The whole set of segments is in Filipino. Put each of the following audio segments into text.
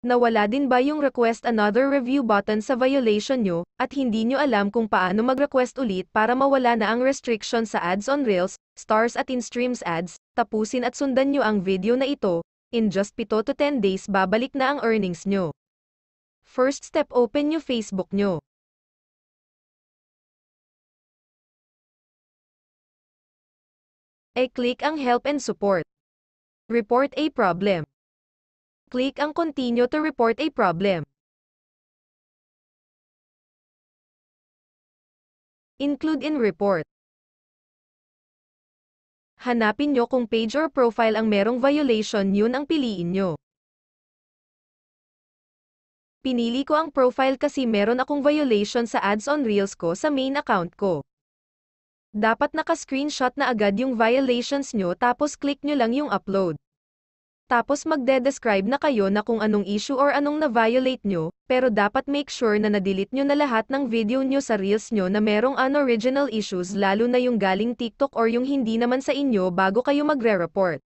Nawala din ba yung request another review button sa violation nyo, at hindi nyo alam kung paano mag-request ulit para mawala na ang restriction sa ads on Reels, stars at in-streams ads, tapusin at sundan nyo ang video na ito, in just 7 to 10 days babalik na ang earnings nyo. First step open nyo Facebook nyo. E-click ang help and support. Report a problem. Click ang Continue to report a problem. Include in report. Hanapin nyo kung page or profile ang merong violation yun ang piliin nyo. Pinili ko ang profile kasi meron akong violation sa ads on reels ko sa main account ko. Dapat naka-screenshot na agad yung violations nyo tapos click nyo lang yung upload. Tapos magde-describe na kayo na kung anong issue or anong na-violate nyo, pero dapat make sure na na-delete nyo na lahat ng video nyo sa reels nyo na merong unoriginal issues lalo na yung galing TikTok or yung hindi naman sa inyo bago kayo magre-report.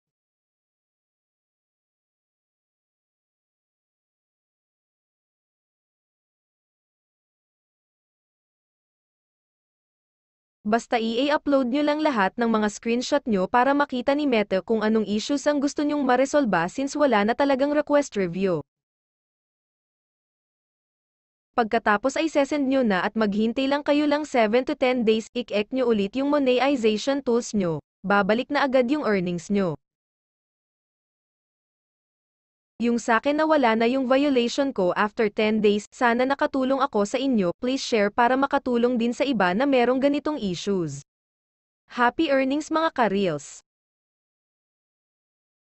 Basta i-upload nyo lang lahat ng mga screenshot nyo para makita ni Meta kung anong issues ang gusto nyong maresolba since wala na talagang request review. Pagkatapos ay sesend nyo na at maghintay lang kayo lang 7 to 10 days, i-ek nyo ulit yung monetization tools nyo. Babalik na agad yung earnings nyo. Yung sakin nawala na yung violation ko after 10 days, sana nakatulong ako sa inyo, please share para makatulong din sa iba na merong ganitong issues. Happy earnings mga karils!